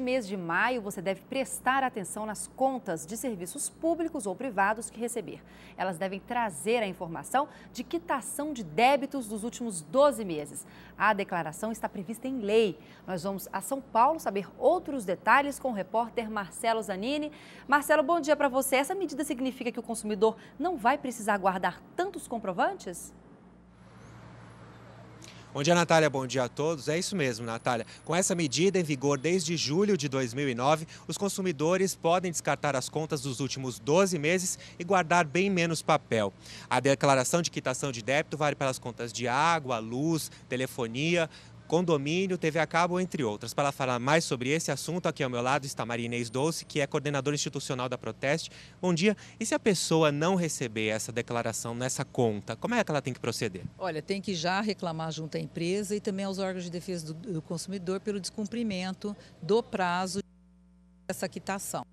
Neste mês de maio, você deve prestar atenção nas contas de serviços públicos ou privados que receber. Elas devem trazer a informação de quitação de débitos dos últimos 12 meses. A declaração está prevista em lei. Nós vamos a São Paulo saber outros detalhes com o repórter Marcelo Zanini. Marcelo, bom dia para você. Essa medida significa que o consumidor não vai precisar guardar tantos comprovantes? Bom dia, Natália. Bom dia a todos. É isso mesmo, Natália. Com essa medida em vigor desde julho de 2009, os consumidores podem descartar as contas dos últimos 12 meses e guardar bem menos papel. A declaração de quitação de débito vale para as contas de água, luz, telefonia, condomínio, TV a cabo, entre outras. Para falar mais sobre esse assunto, aqui ao meu lado está Maria Inês Dolce, que é coordenadora institucional da Proteste. Bom dia. E se a pessoa não receber essa declaração nessa conta, como é que ela tem que proceder? Olha, tem que já reclamar junto à empresa e também aos órgãos de defesa do, do consumidor pelo descumprimento do prazo dessa quitação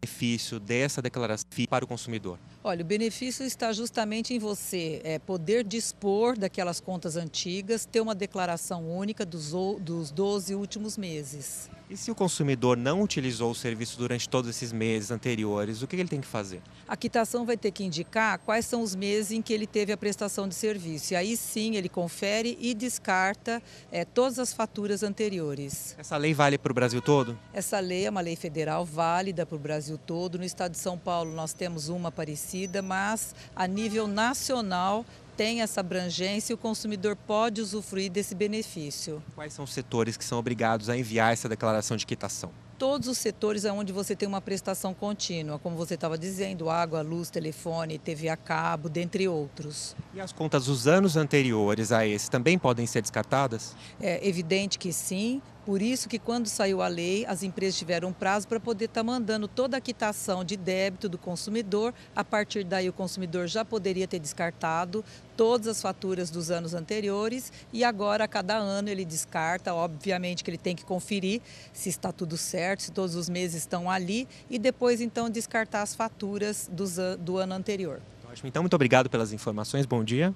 benefício dessa declaração para o consumidor? Olha, o benefício está justamente em você é, poder dispor daquelas contas antigas, ter uma declaração única dos, dos 12 últimos meses. E se o consumidor não utilizou o serviço durante todos esses meses anteriores, o que ele tem que fazer? A quitação vai ter que indicar quais são os meses em que ele teve a prestação de serviço. E aí sim ele confere e descarta é, todas as faturas anteriores. Essa lei vale para o Brasil todo? Essa lei é uma lei federal válida para o Brasil Brasil todo. No estado de São Paulo nós temos uma parecida, mas a nível nacional tem essa abrangência e o consumidor pode usufruir desse benefício. Quais são os setores que são obrigados a enviar essa declaração de quitação? Todos os setores é onde você tem uma prestação contínua, como você estava dizendo, água, luz, telefone, TV a cabo, dentre outros. E as contas dos anos anteriores a esse também podem ser descartadas? É evidente que sim, por isso que quando saiu a lei, as empresas tiveram um prazo para poder estar tá mandando toda a quitação de débito do consumidor. A partir daí o consumidor já poderia ter descartado todas as faturas dos anos anteriores e agora a cada ano ele descarta, obviamente que ele tem que conferir se está tudo certo, se todos os meses estão ali e depois então descartar as faturas dos, do ano anterior. Ótimo, então muito obrigado pelas informações, bom dia.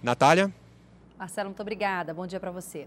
Natália? Marcelo, muito obrigada, bom dia para você.